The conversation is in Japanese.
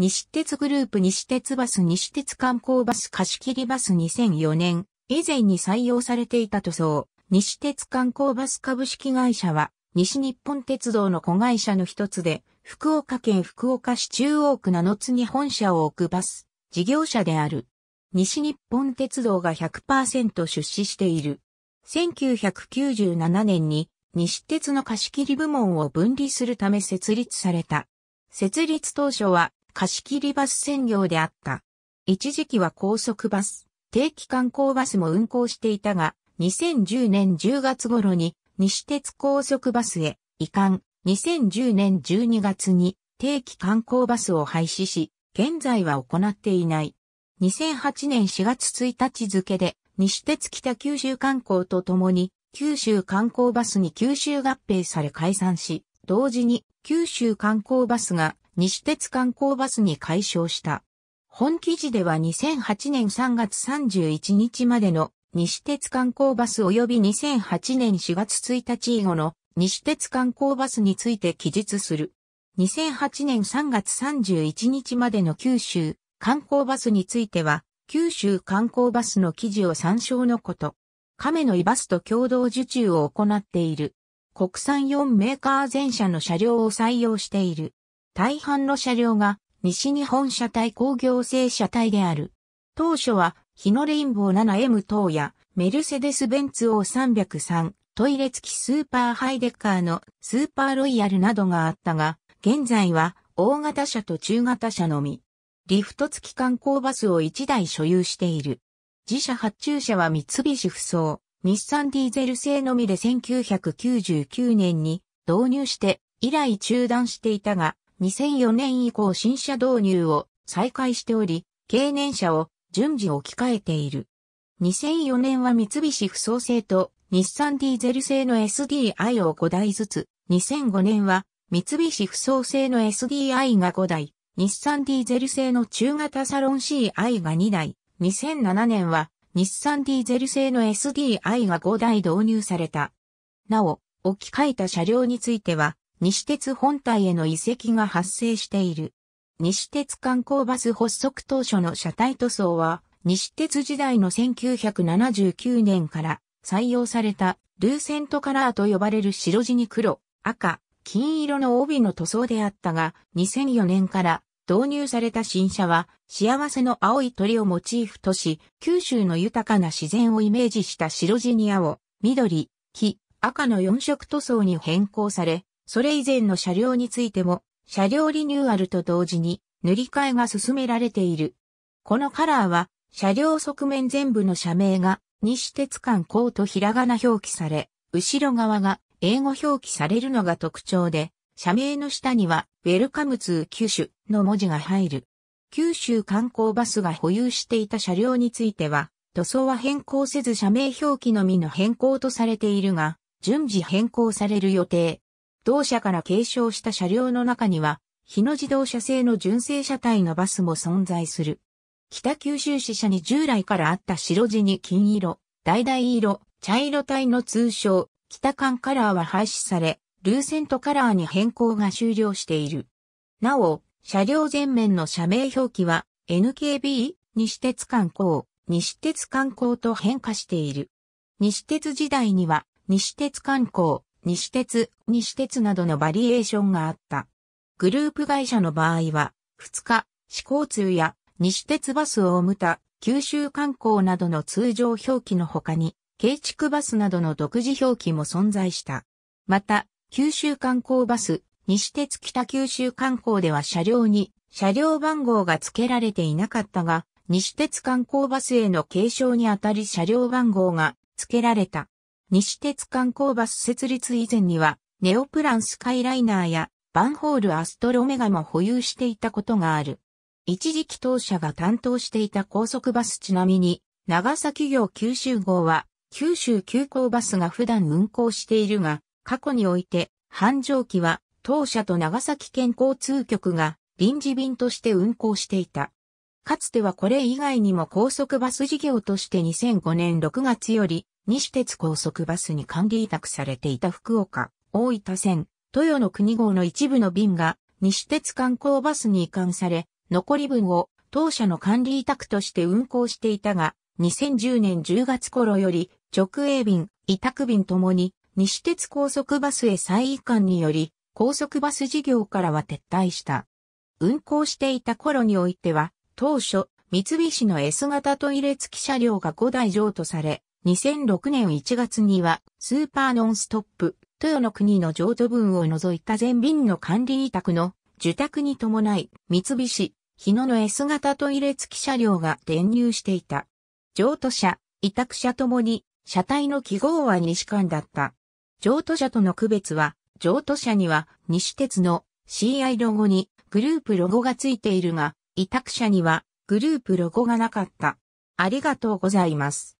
西鉄グループ西鉄バス西鉄観光バス貸切バス2004年、以前に採用されていた塗装、西鉄観光バス株式会社は、西日本鉄道の子会社の一つで、福岡県福岡市中央区七津に本社を置くバス、事業者である。西日本鉄道が100%出資している。1997年に西鉄の貸切部門を分離するため設立された。設立当初は貸切バス専業であった。一時期は高速バス、定期観光バスも運行していたが、2010年10月頃に西鉄高速バスへ移管、2010年12月に定期観光バスを廃止し、現在は行っていない。2008年4月1日付で、西鉄北九州観光とともに、九州観光バスに九州合併され解散し、同時に九州観光バスが西鉄観光バスに改称した。本記事では2008年3月31日までの西鉄観光バス及び2008年4月1日以後の西鉄観光バスについて記述する。2008年3月31日までの九州観光バスについては、九州観光バスの記事を参照のこと。亀の井バスと共同受注を行っている。国産4メーカー全社の車両を採用している。大半の車両が西日本車体工業製車体である。当初は日野レインボー 7M 等やメルセデス・ベンツ O303 トイレ付きスーパーハイデッカーのスーパーロイヤルなどがあったが、現在は大型車と中型車のみ、リフト付き観光バスを1台所有している。自社発注車は三菱不走、日産ディーゼル製のみで1999年に導入して以来中断していたが、2004年以降新車導入を再開しており、経年車を順次置き換えている。2004年は三菱不創製と日産ディーゼル製の SDI を5台ずつ、2005年は三菱不創製の SDI が5台、日産ディーゼル製の中型サロン CI が2台、2007年は日産ディーゼル製の SDI が5台導入された。なお、置き換えた車両については、西鉄本体への遺跡が発生している。西鉄観光バス発足当初の車体塗装は、西鉄時代の1979年から採用されたルーセントカラーと呼ばれる白地に黒、赤、金色の帯の塗装であったが、2004年から導入された新車は、幸せの青い鳥をモチーフとし、九州の豊かな自然をイメージした白地に青、緑、黄、赤の4色塗装に変更され、それ以前の車両についても、車両リニューアルと同時に塗り替えが進められている。このカラーは、車両側面全部の社名が、西鉄間高とひらがな表記され、後ろ側が英語表記されるのが特徴で、社名の下には、ウェルカムツー九州の文字が入る。九州観光バスが保有していた車両については、塗装は変更せず社名表記のみの変更とされているが、順次変更される予定。同社から継承した車両の中には、日野自動車製の純正車体のバスも存在する。北九州市社に従来からあった白地に金色、橙色、茶色体の通称、北間カラーは廃止され、ルーセントカラーに変更が終了している。なお、車両前面の社名表記は、NKB、西鉄観光、西鉄観光と変化している。西鉄時代には、西鉄観光、西鉄、西鉄などのバリエーションがあった。グループ会社の場合は、2日、市交通や西鉄バスをおむた、九州観光などの通常表記の他に、建築バスなどの独自表記も存在した。また、九州観光バス、西鉄北九州観光では車両に車両番号が付けられていなかったが、西鉄観光バスへの継承にあたり車両番号が付けられた。西鉄観光バス設立以前には、ネオプランスカイライナーやバンホールアストロメガも保有していたことがある。一時期当社が担当していた高速バスちなみに、長崎業九州号は、九州急行バスが普段運行しているが、過去において、繁盛期は当社と長崎県交通局が臨時便として運行していた。かつてはこれ以外にも高速バス事業として2005年6月より、西鉄高速バスに管理委託されていた福岡、大分線、豊野国号の一部の便が、西鉄観光バスに移管され、残り分を当社の管理委託として運行していたが、2010年10月頃より、直営便、委託便ともに、西鉄高速バスへ再移管により、高速バス事業からは撤退した。運行していた頃においては、当初、三菱の S 型トイレ付き車両が5台譲渡され、2006年1月には、スーパーノンストップ、豊の国の譲渡分を除いた全便の管理委託の受託に伴い、三菱、日野の S 型トイレ付き車両が転入していた。譲渡車、委託車ともに、車体の記号は西間だった。譲渡車との区別は、譲渡車には西鉄の CI ロゴにグループロゴがついているが、委託者にはグループロゴがなかった。ありがとうございます。